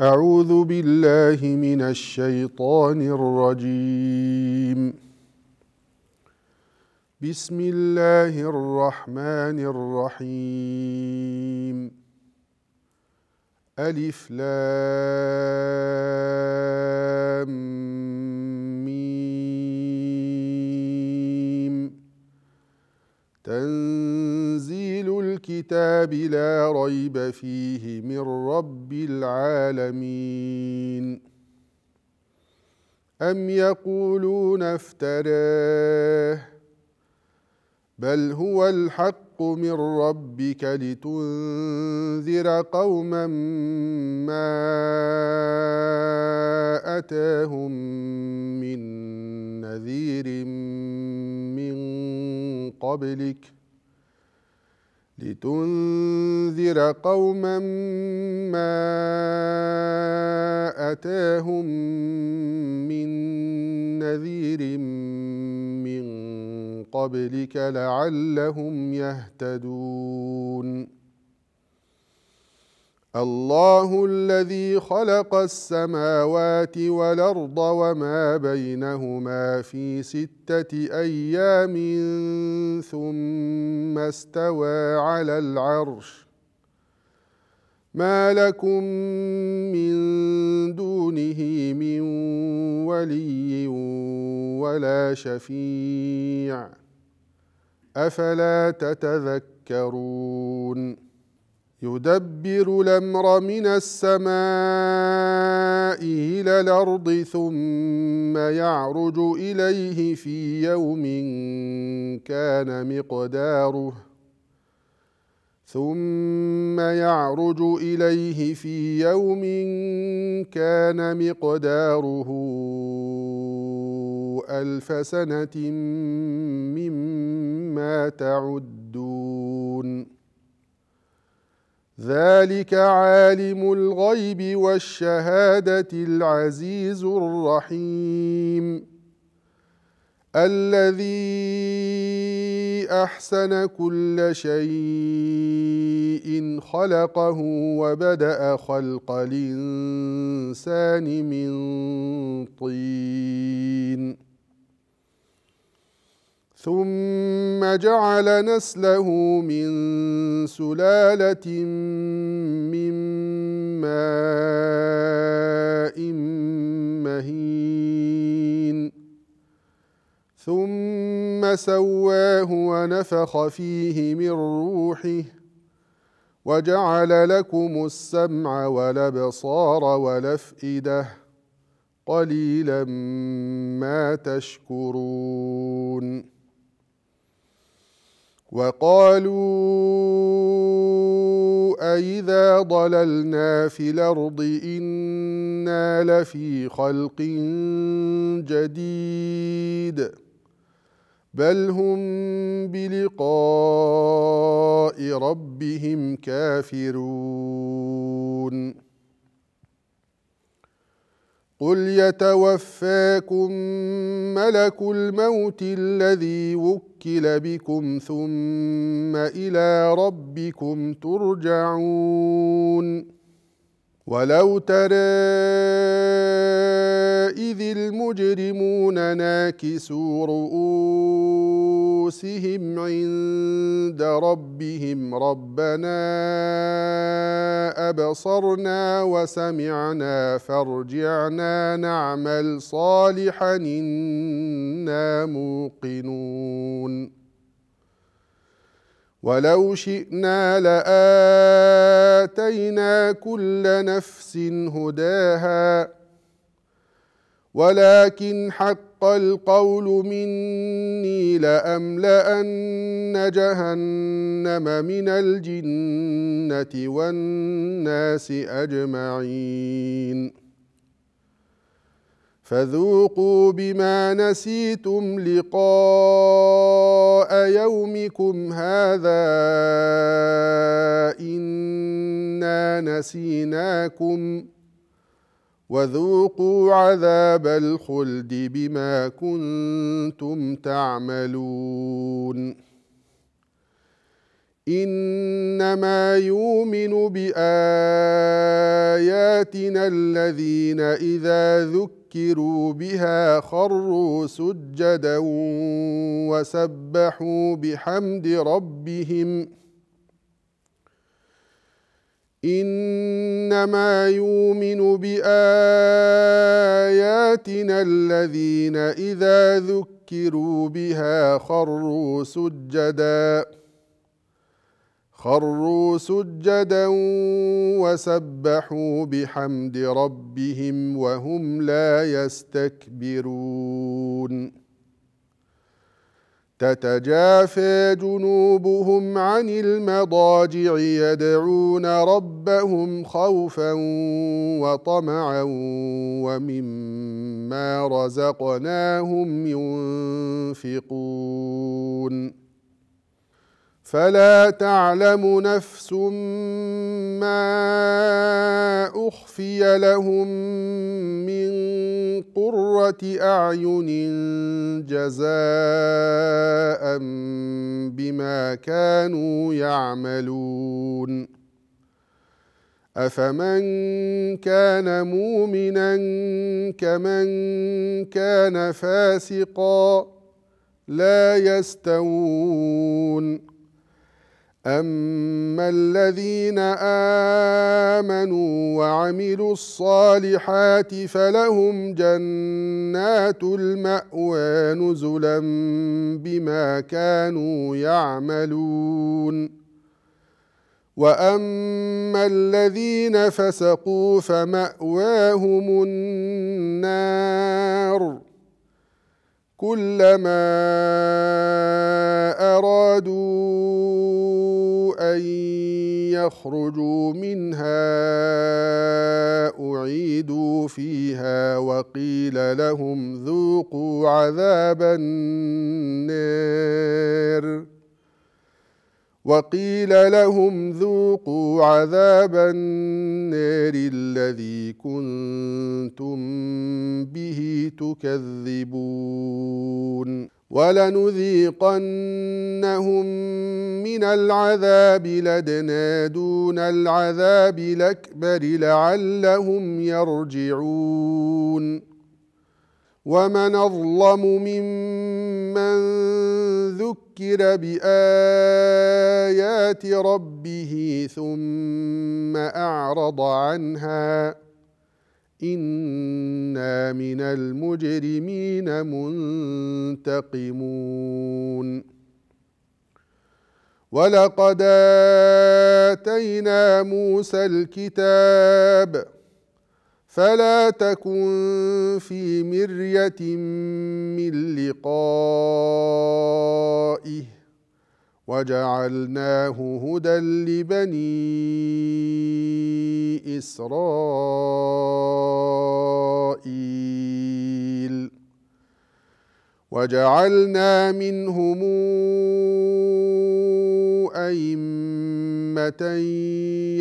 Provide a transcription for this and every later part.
أعوذ بالله من الشيطان الرجيم بسم الله الرحمن الرحيم ألف لام ميم تنزل الكتاب لا ريب فيه من رب العالمين أم يقولون افتراه بل هو الحق من ربك لتنذر قوما ما أتاهم من نذير من قبلك ۖ لتنذر قوما ما أتاهم من نذير من قبلك لعلهم يهتدون الله الذي خلق السماوات والأرض وما بينهما في ستة أيام ثم استوى على العرش ما لكم من دونه من ولي ولا شفيع أفلا تتذكرون يدبر الأمر من السماء إلى الأرض ثم يعرج إليه في يوم كان مقداره ثم يعرج إليه في يوم كان مقداره ألف سنة مما تعدون ذلك عالم الغيب والشهادة العزيز الرحيم الذي أحسن كل شيء خلقه وبدأ خلق الإنسان من طين ثم جعل نسله من سلالة من ماء مهين ثم سواه ونفخ فيه من روحه وجعل لكم السمع والابصار والافئده قليلا ما تشكرون وقالوا أئذا ضللنا في الأرض إنا لفي خلق جديد بل هم بلقاء ربهم كافرون قل يتوفاكم ملك الموت الذي وكل بكم ثم إلى ربكم ترجعون ولو ترى إذ المجرمون ناكسوا رؤوسهم عند ربهم ربنا أبصرنا وسمعنا فارجعنا نعمل صالحا إنا موقنون ولو شئنا لآتينا كل نفس هداها ولكن حق القول مني لأملأن جهنم من الجنة والناس أجمعين فذوقوا بما نسيتم لقاء يومكم هذا إنا نسيناكم وذوقوا عذاب الخلد بما كنتم تعملون إنما يؤمن بآياتنا الذين إذا ذكروا بها خروا سجدا وسبحوا بحمد ربهم إنما يؤمن بآياتنا الذين إذا ذكروا بها خروا سجداً خروا سجدا وسبحوا بحمد ربهم وهم لا يستكبرون تتجافى جنوبهم عن المضاجع يدعون ربهم خوفا وطمعا ومما رزقناهم ينفقون فلا تعلم نفس ما أخفي لهم من قرة أعين جزاء بما كانوا يعملون أفمن كان مؤمنا كمن كان فاسقا لا يستوون أما الذين آمنوا وعملوا الصالحات فلهم جنات المأوى نزلا بما كانوا يعملون وأما الذين فسقوا فمأواهم النار كلما أرادوا أن يخرجوا منها أعيدوا فيها وقيل لهم ذوقوا عذاب النار وقيل لهم ذوقوا عذاب النار الذي كنتم به تكذبون ولنذيقنهم من العذاب لدنا دون العذاب الأكبر لعلهم يرجعون ومن أظلم ممن ذكر بآيات ربه ثم أعرض عنها إنا من المجرمين منتقمون ولقد آتينا موسى الكتاب فلا تكن في مرية من لقائه وجعلناه هدى لبني إسرائيل وجعلنا منهم أئمة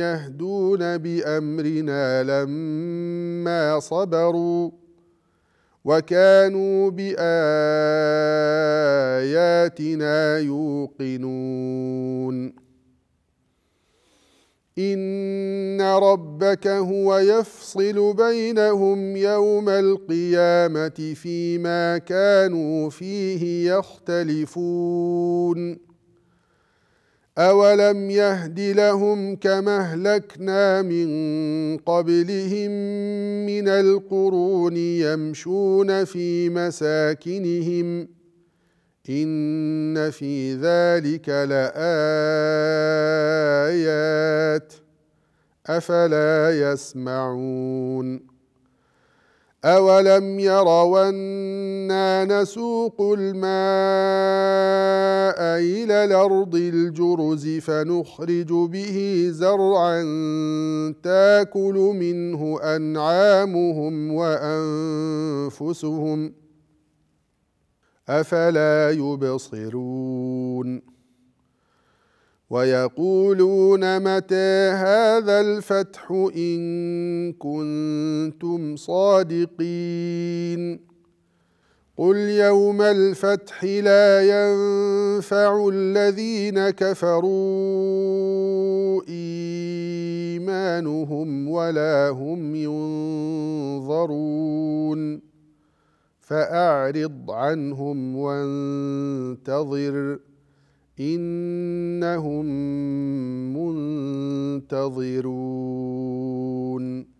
يهدون بأمرنا لما صبروا وكانوا بآياتنا يوقنون إن ربك هو يفصل بينهم يوم القيامة فيما كانوا فيه يختلفون أَوَلَمْ يَهْدِ لَهُمْ كَمَا أَهْلَكْنَا مِنْ قَبْلِهِمْ مِنَ الْقُرُونِ يَمْشُونَ فِي مَسَاكِنِهِمْ إِنَّ فِي ذَلِكَ لَآيَاتٍ أَفَلَا يَسْمَعُونَ أولم يروا نسوق الماء إلى الأرض الجرز فنخرج به زرعا تاكل منه أنعامهم وأنفسهم أفلا يبصرون ويقولون متى هذا الفتح إن كنتم صادقين قل يوم الفتح لا ينفع الذين كفروا إيمانهم ولا هم ينظرون فأعرض عنهم وانتظر إنهم منتظرون